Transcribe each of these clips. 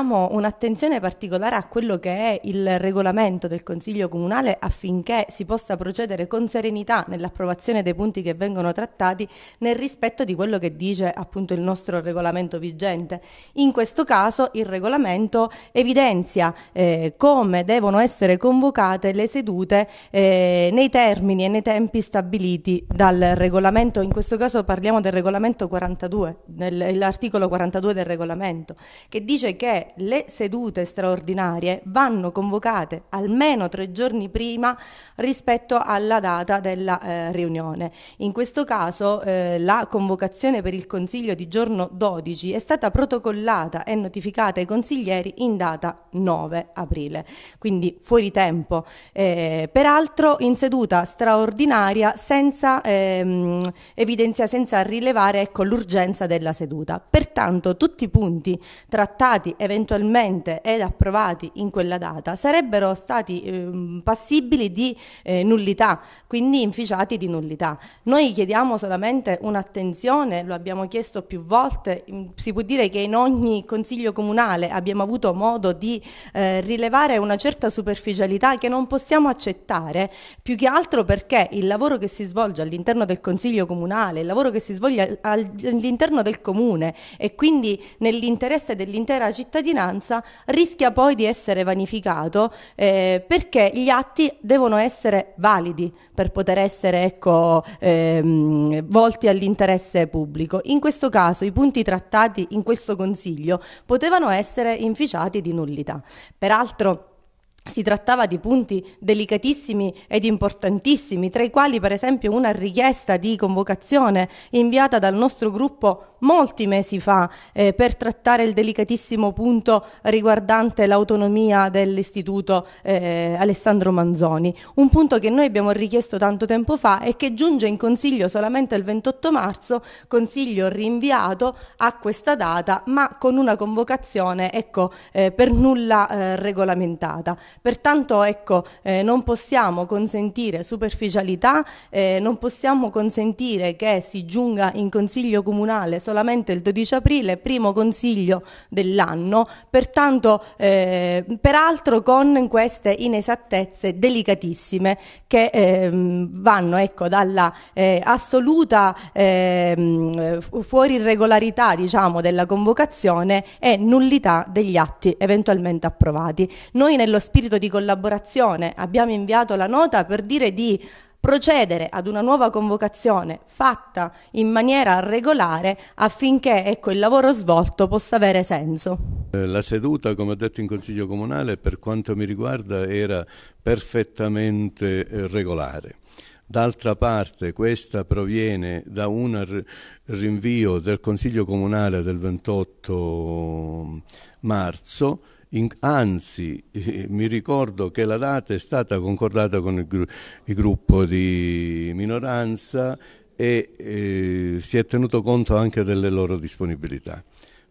Diciamo un'attenzione particolare a quello che è il regolamento del Consiglio Comunale affinché si possa procedere con serenità nell'approvazione dei punti che vengono trattati nel rispetto di quello che dice appunto il nostro regolamento vigente. In questo caso il regolamento evidenzia eh, come devono essere convocate le sedute eh, nei termini e nei tempi stabiliti dal regolamento, in questo caso parliamo del regolamento 42, dell'articolo 42 del regolamento, che dice che le sedute straordinarie vanno convocate almeno tre giorni prima rispetto alla data della eh, riunione. In questo caso eh, la convocazione per il Consiglio di giorno 12 è stata protocollata e notificata ai consiglieri in data 9 aprile, quindi fuori tempo. Eh, peraltro in seduta straordinaria senza ehm, evidenzia, senza rilevare ecco, l'urgenza della seduta. Pertanto tutti i punti trattati eventualmente eventualmente ed approvati in quella data sarebbero stati eh, passibili di eh, nullità, quindi inficiati di nullità. Noi chiediamo solamente un'attenzione, lo abbiamo chiesto più volte, mm, si può dire che in ogni consiglio comunale abbiamo avuto modo di eh, rilevare una certa superficialità che non possiamo accettare, più che altro perché il lavoro che si svolge all'interno del consiglio comunale, il lavoro che si svolge all'interno del comune e quindi nell'interesse dell'intera cittadinanza cittadinanza rischia poi di essere vanificato eh, perché gli atti devono essere validi per poter essere ecco, ehm, volti all'interesse pubblico. In questo caso i punti trattati in questo Consiglio potevano essere inficiati di nullità. Peraltro si trattava di punti delicatissimi ed importantissimi, tra i quali per esempio una richiesta di convocazione inviata dal nostro gruppo molti mesi fa eh, per trattare il delicatissimo punto riguardante l'autonomia dell'istituto eh, Alessandro Manzoni, un punto che noi abbiamo richiesto tanto tempo fa e che giunge in consiglio solamente il 28 marzo, consiglio rinviato a questa data ma con una convocazione ecco, eh, per nulla eh, regolamentata. Pertanto ecco, eh, non possiamo consentire superficialità, eh, non possiamo consentire che si giunga in Consiglio Comunale solamente il 12 aprile, primo Consiglio dell'anno, pertanto eh, peraltro con queste inesattezze delicatissime che ehm, vanno ecco, dalla eh, assoluta ehm, fuori regolarità diciamo, della convocazione e nullità degli atti eventualmente approvati. Noi nello spirito spirito di collaborazione abbiamo inviato la nota per dire di procedere ad una nuova convocazione fatta in maniera regolare affinché ecco, il lavoro svolto possa avere senso. Eh, la seduta, come ho detto in Consiglio Comunale, per quanto mi riguarda era perfettamente eh, regolare. D'altra parte questa proviene da un rinvio del Consiglio Comunale del 28 marzo in, anzi, eh, mi ricordo che la data è stata concordata con il, gru il gruppo di minoranza e eh, si è tenuto conto anche delle loro disponibilità.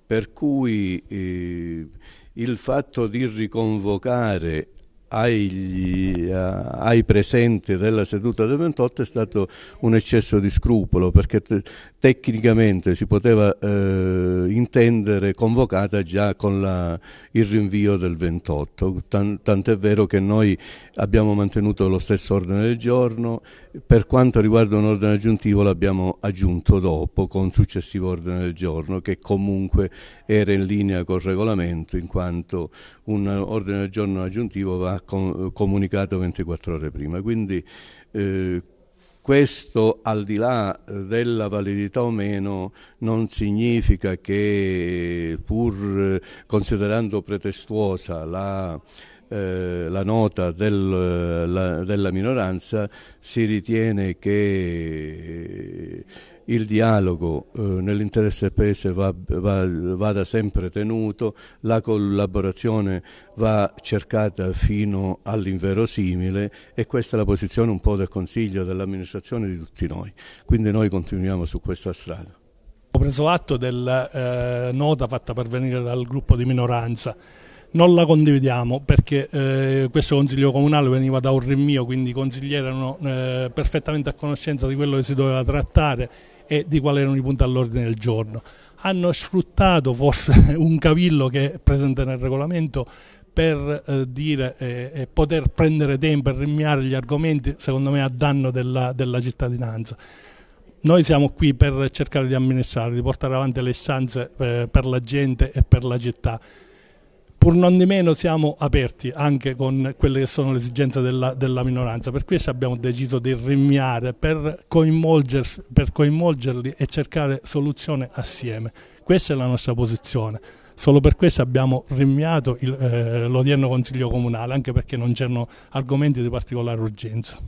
Per cui eh, il fatto di riconvocare ai, eh, ai, presenti della seduta del 28 è stato un eccesso di scrupolo perché te, tecnicamente si poteva eh, intendere convocata già con la, il rinvio del 28, Tan, tant'è vero che noi abbiamo mantenuto lo stesso ordine del giorno, per quanto riguarda un ordine aggiuntivo l'abbiamo aggiunto dopo con successivo ordine del giorno che comunque era in linea col regolamento in quanto un ordine del giorno aggiuntivo va ha comunicato 24 ore prima. Quindi eh, questo al di là eh, della validità o meno non significa che pur eh, considerando pretestuosa la, eh, la nota del, la, della minoranza si ritiene che il dialogo eh, nell'interesse del Paese va, va, vada sempre tenuto, la collaborazione va cercata fino all'inverosimile e questa è la posizione un po' del Consiglio, dell'amministrazione di tutti noi. Quindi noi continuiamo su questa strada. Ho preso atto della eh, nota fatta per venire dal gruppo di minoranza non la condividiamo perché eh, questo consiglio comunale veniva da un rinvio, quindi i consiglieri erano eh, perfettamente a conoscenza di quello che si doveva trattare e di quali erano i punti all'ordine del giorno. Hanno sfruttato forse un cavillo che è presente nel regolamento per eh, dire eh, e poter prendere tempo e rinviare gli argomenti, secondo me, a danno della, della cittadinanza noi siamo qui per cercare di amministrare, di portare avanti le istanze eh, per la gente e per la città pur non di meno siamo aperti anche con quelle che sono le esigenze della, della minoranza, per questo abbiamo deciso di rinviare per, per coinvolgerli e cercare soluzione assieme. Questa è la nostra posizione. Solo per questo abbiamo rinviato il, eh, l'odierno Consiglio Comunale, anche perché non c'erano argomenti di particolare urgenza.